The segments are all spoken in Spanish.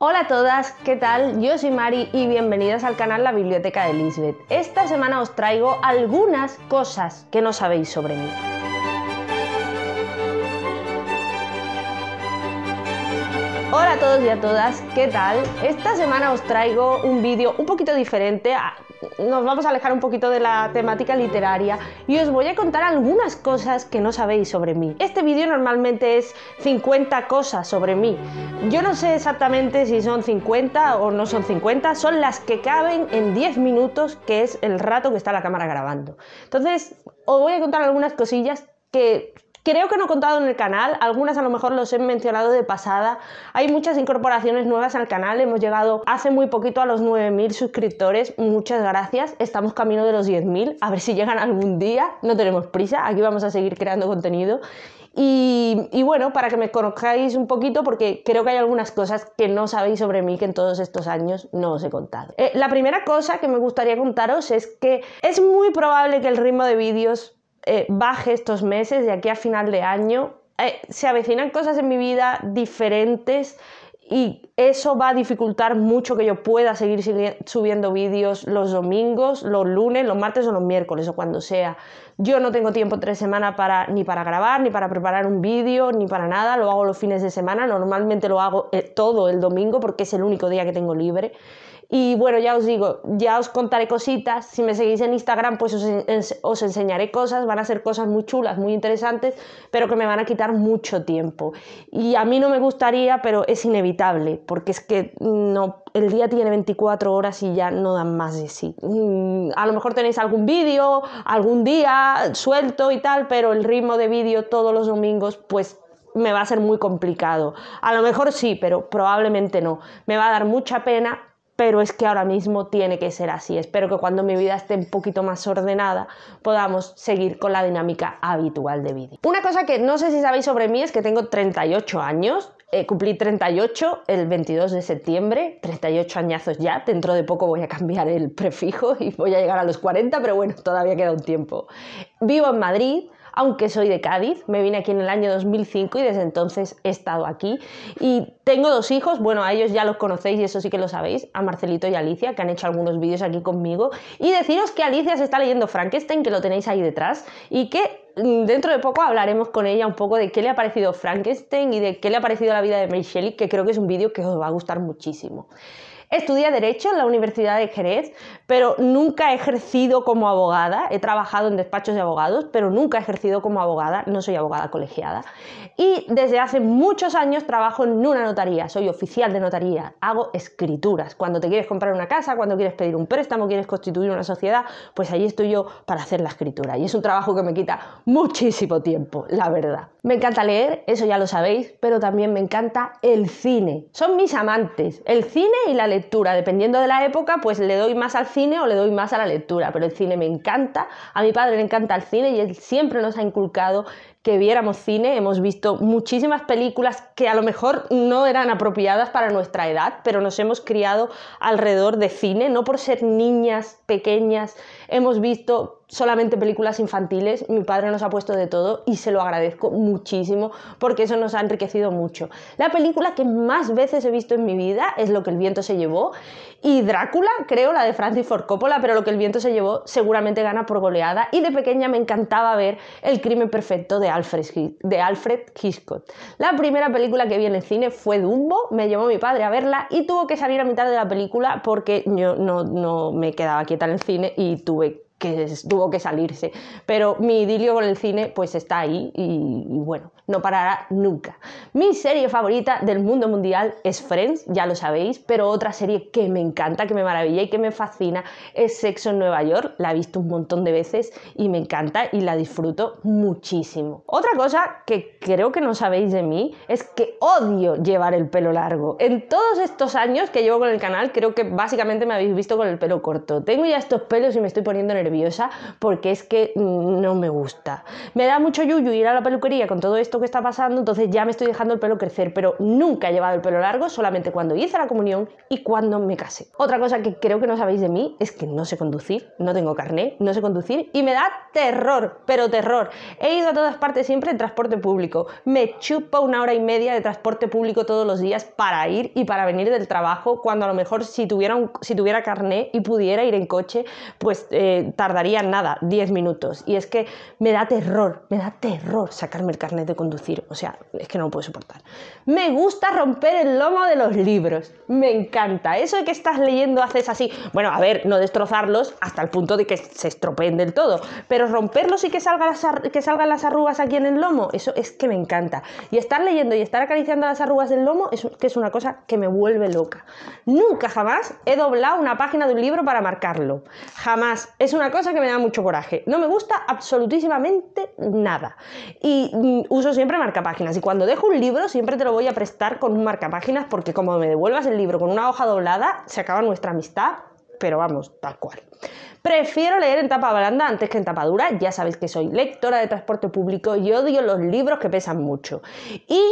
Hola a todas, ¿qué tal? Yo soy Mari y bienvenidas al canal La Biblioteca de Lisbeth. Esta semana os traigo algunas cosas que no sabéis sobre mí. Hola a todos y a todas, ¿qué tal? Esta semana os traigo un vídeo un poquito diferente a nos vamos a alejar un poquito de la temática literaria y os voy a contar algunas cosas que no sabéis sobre mí. Este vídeo normalmente es 50 cosas sobre mí. Yo no sé exactamente si son 50 o no son 50, son las que caben en 10 minutos, que es el rato que está la cámara grabando. Entonces, os voy a contar algunas cosillas que Creo que no he contado en el canal, algunas a lo mejor los he mencionado de pasada. Hay muchas incorporaciones nuevas al canal, hemos llegado hace muy poquito a los 9.000 suscriptores, muchas gracias, estamos camino de los 10.000, a ver si llegan algún día, no tenemos prisa, aquí vamos a seguir creando contenido. Y, bueno, para que me conozcáis un poquito, porque creo que hay algunas cosas que no sabéis sobre mí que en todos estos años no os he contado. Eh, la primera cosa que me gustaría contaros es que es muy probable que el ritmo de vídeos eh, baje estos meses, de aquí a final de año, eh, se avecinan cosas en mi vida diferentes y eso va a dificultar mucho que yo pueda seguir subiendo vídeos los domingos, los lunes, los martes o los miércoles o cuando sea. Yo no tengo tiempo tres semanas para, ni para grabar, ni para preparar un vídeo, ni para nada. Lo hago los fines de semana. Normalmente lo hago eh, todo el domingo porque es el único día que tengo libre. Y bueno, ya os digo, ya os contaré cositas. Si me seguís en Instagram, pues os, enseñaré cosas. Van a ser cosas muy chulas, muy interesantes, pero que me van a quitar mucho tiempo. Y a mí no me gustaría, pero es inevitable, porque es que no, el día tiene 24 horas y ya no dan más de sí. Mm, a lo mejor tenéis algún vídeo, algún día suelto y tal, pero el ritmo de vídeo todos los domingos, pues me va a ser muy complicado. A lo mejor sí, pero probablemente no. Me va a dar mucha pena pero es que ahora mismo tiene que ser así. Espero que cuando mi vida esté un poquito más ordenada podamos seguir con la dinámica habitual de vídeo. Una cosa que no sé si sabéis sobre mí es que tengo 38 años. Eh, cumplí 38 el 22 de septiembre, 38 añazos ya, dentro de poco voy a cambiar el prefijo y voy a llegar a los 40, pero bueno, todavía queda un tiempo. Vivo en Madrid, aunque soy de Cádiz, me vine aquí en el año 2005 y desde entonces he estado aquí. Y tengo dos hijos, bueno, a ellos ya los conocéis y eso sí que lo sabéis, a Marcelito y Alicia, que han hecho algunos vídeos aquí conmigo. Y deciros que Alicia se está leyendo Frankenstein, que lo tenéis ahí detrás, y que mm, dentro de poco hablaremos con ella un poco de qué le ha parecido Frankenstein y de qué le ha parecido la vida de Mary Shelley, que creo que es un vídeo que os va a gustar muchísimo. Estudié Derecho en la Universidad de Jerez, pero nunca he ejercido como abogada. He trabajado en despachos de abogados, pero nunca he ejercido como abogada. No soy abogada colegiada. Y desde hace muchos años trabajo en una notaría. Soy oficial de notaría. Hago escrituras. Cuando te quieres comprar una casa, cuando quieres pedir un préstamo, quieres constituir una sociedad, pues ahí estoy yo para hacer la escritura. Y es un trabajo que me quita muchísimo tiempo, la verdad. Me encanta leer, eso ya lo sabéis, pero también me encanta el cine. Son mis amantes, el cine y la lectura Dependiendo de la época, pues le doy más al cine o le doy más a la lectura. Pero el cine me encanta, a mi padre le encanta el cine y él siempre nos ha inculcado que viéramos cine, hemos visto muchísimas películas que a lo mejor no eran apropiadas para nuestra edad, pero nos hemos criado alrededor de cine, no por ser niñas pequeñas, hemos visto solamente películas infantiles, mi padre nos ha puesto de todo y se lo agradezco muchísimo porque eso nos ha enriquecido mucho. La película que más veces he visto en mi vida es Lo que el viento se llevó y Drácula, creo, la de Francis Ford Coppola, pero Lo que el viento se llevó seguramente gana por goleada y de pequeña me encantaba ver El crimen perfecto de Alfred, de Alfred Hitchcock. La primera película que vi en el cine fue Dumbo, me llevó mi padre a verla y tuvo que salir a mitad de la película porque yo no, no me quedaba quieta en el cine y tuve que tuvo que salirse. Pero mi idilio con el cine pues está ahí y, bueno, no parará nunca. Mi serie favorita del mundo mundial es Friends, ya lo sabéis, pero otra serie que me encanta, que me maravilla y que me fascina es Sexo en Nueva York. La he visto un montón de veces y me encanta y la disfruto muchísimo. Otra cosa que creo que no sabéis de mí es que odio llevar el pelo largo. En todos estos años que llevo con el canal creo que básicamente me habéis visto con el pelo corto. Tengo ya estos pelos y me estoy poniendo en el nerviosa porque es que no me gusta. Me da mucho yuyu ir a la peluquería con todo esto que está pasando, entonces ya me estoy dejando el pelo crecer, pero nunca he llevado el pelo largo, solamente cuando hice la comunión y cuando me casé. Otra cosa que creo que no sabéis de mí es que no sé conducir, no tengo carné, no sé conducir y me da terror, pero terror. He ido a todas partes siempre en transporte público. Me chupo una hora y media de transporte público todos los días para ir y para venir del trabajo, cuando a lo mejor si tuviera, si tuviera carné y pudiera ir en coche, pues eh, tardaría nada, 10 minutos. Y es que me da terror, me da terror sacarme el carnet de conducir. O sea, es que no lo puedo soportar. Me gusta romper el lomo de los libros. Me encanta. Eso de que estás leyendo haces así. Bueno, a ver, no destrozarlos hasta el punto de que se estropeen del todo. Pero romperlos y que salgan las, que salgan las arrugas aquí en el lomo, eso es que me encanta. Y estar leyendo y estar acariciando las arrugas del lomo es que es una cosa que me vuelve loca. Nunca jamás he doblado una página de un libro para marcarlo. Jamás. Es una cosa que me da mucho coraje. No me gusta absolutísimamente nada. Y mm, uso siempre marcapáginas. Y cuando dejo un libro, siempre te lo voy a prestar con un marcapáginas, porque como me devuelvas el libro con una hoja doblada, se acaba nuestra amistad, pero vamos, tal cual. Prefiero leer en tapa blanda antes que en tapa dura. Ya sabéis que soy lectora de transporte público y odio los libros que pesan mucho. Y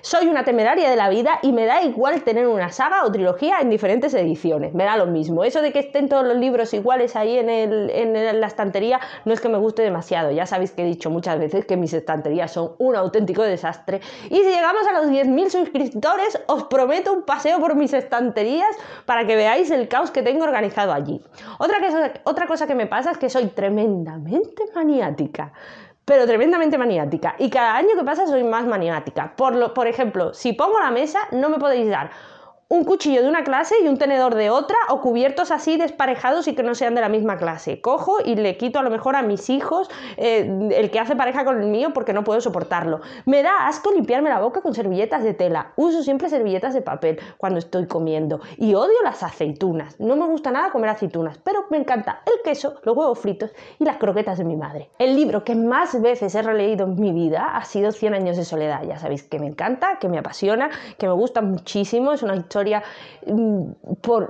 soy una temeraria de la vida y me da igual tener una saga o trilogía en diferentes ediciones. Me da lo mismo. Eso de que estén todos los libros iguales ahí en, en la estantería no es que me guste demasiado. Ya sabéis que he dicho muchas veces que mis estanterías son un auténtico desastre. Y si llegamos a los 10.000 suscriptores, os prometo un paseo por mis estanterías para que veáis el caos que tengo organizado allí. Otra cosa, otra cosa que me pasa es que soy tremendamente maniática pero tremendamente maniática. Y cada año que pasa soy más maniática. Por, lo, por ejemplo, si pongo la mesa, no me podéis dar un cuchillo de una clase y un tenedor de otra o cubiertos así desparejados y que no sean de la misma clase. Cojo y le quito a lo mejor a mis hijos eh, el que hace pareja con el mío porque no puedo soportarlo. Me da asco limpiarme la boca con servilletas de tela. Uso siempre servilletas de papel cuando estoy comiendo. Y odio las aceitunas. No me gusta nada comer aceitunas, pero me encanta el queso, los huevos fritos y las croquetas de mi madre. El libro que más veces he releído en mi vida ha sido Cien años de soledad. Ya sabéis que me encanta, que me apasiona, que me gusta muchísimo. Es una historia Mm,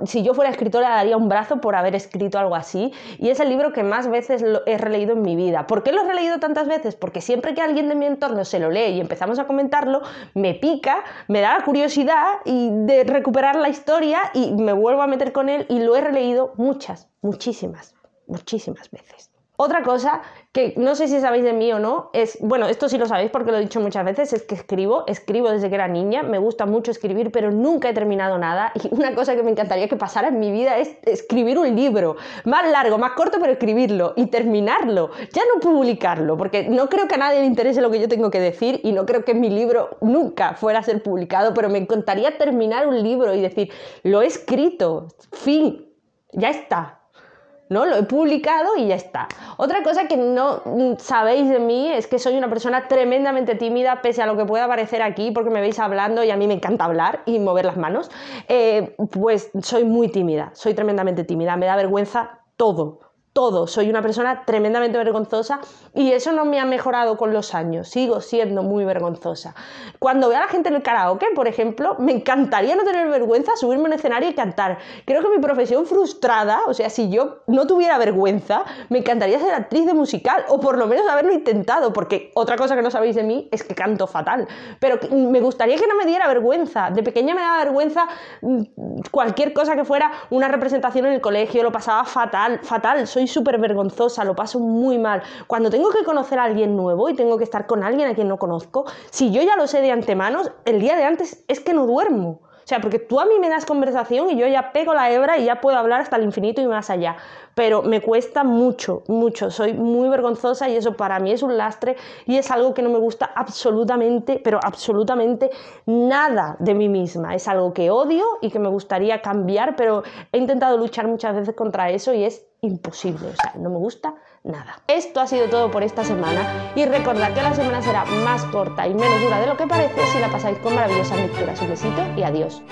si yo fuera escritora, daría un brazo por haber escrito algo así. Y es el libro que más veces he releído en mi vida. ¿Por qué lo he releído tantas veces? Porque siempre que alguien de mi entorno se lo lee y empezamos a comentarlo, me pica, me da la curiosidad y de recuperar la historia y me vuelvo a meter con él y lo he releído muchas, muchísimas, muchísimas veces. Otra cosa que no sé si sabéis de mí o no, es, bueno, esto sí lo sabéis porque lo he dicho muchas veces, es que escribo, escribo desde que era niña, me gusta mucho escribir, pero nunca he terminado nada. Y una cosa que me encantaría que pasara en mi vida es escribir un libro, más largo, más corto, pero escribirlo y terminarlo, ya no publicarlo, porque no creo que a nadie le interese lo que yo tengo que decir y no creo que mi libro nunca fuera a ser publicado, pero me encantaría terminar un libro y decir, lo he escrito, fin, ya está, ¿no? Lo he publicado y ya está. Otra cosa que no sabéis de mí es que soy una persona tremendamente tímida, pese a lo que pueda parecer aquí, porque me veis hablando y a mí me encanta hablar y mover las manos, eh, pues soy muy tímida, soy tremendamente tímida, me da vergüenza todo todo. Soy una persona tremendamente vergonzosa y eso no me ha mejorado con los años. Sigo siendo muy vergonzosa. Cuando veo a la gente en el karaoke, por ejemplo, me encantaría no tener vergüenza, subirme al escenario y cantar. Creo que mi profesión frustrada, o sea, si yo no tuviera vergüenza, me encantaría ser actriz de musical o por lo menos haberlo intentado, porque otra cosa que no sabéis de mí es que canto fatal. Pero me gustaría que no me diera vergüenza. De pequeña me daba vergüenza mm, cualquier cosa que fuera una representación en el colegio, lo pasaba fatal, fatal. Soy súper vergonzosa, lo paso muy mal. Cuando tengo que conocer a alguien nuevo y tengo que estar con alguien a quien no conozco, si yo ya lo sé de antemano, el día de antes es que no duermo. O sea, porque tú a mí me das conversación y yo ya pego la hebra y ya puedo hablar hasta el infinito y más allá. Pero me cuesta mucho, mucho. Soy muy vergonzosa y eso para mí es un lastre y es algo que no me gusta absolutamente, pero absolutamente nada de mí misma. Es algo que odio y que me gustaría cambiar, pero he intentado luchar muchas veces contra eso y es imposible, o sea, no me gusta nada. Esto ha sido todo por esta semana y recordad que la semana será más corta y menos dura de lo que parece si la pasáis con maravillosas lecturas. Un besito y adiós.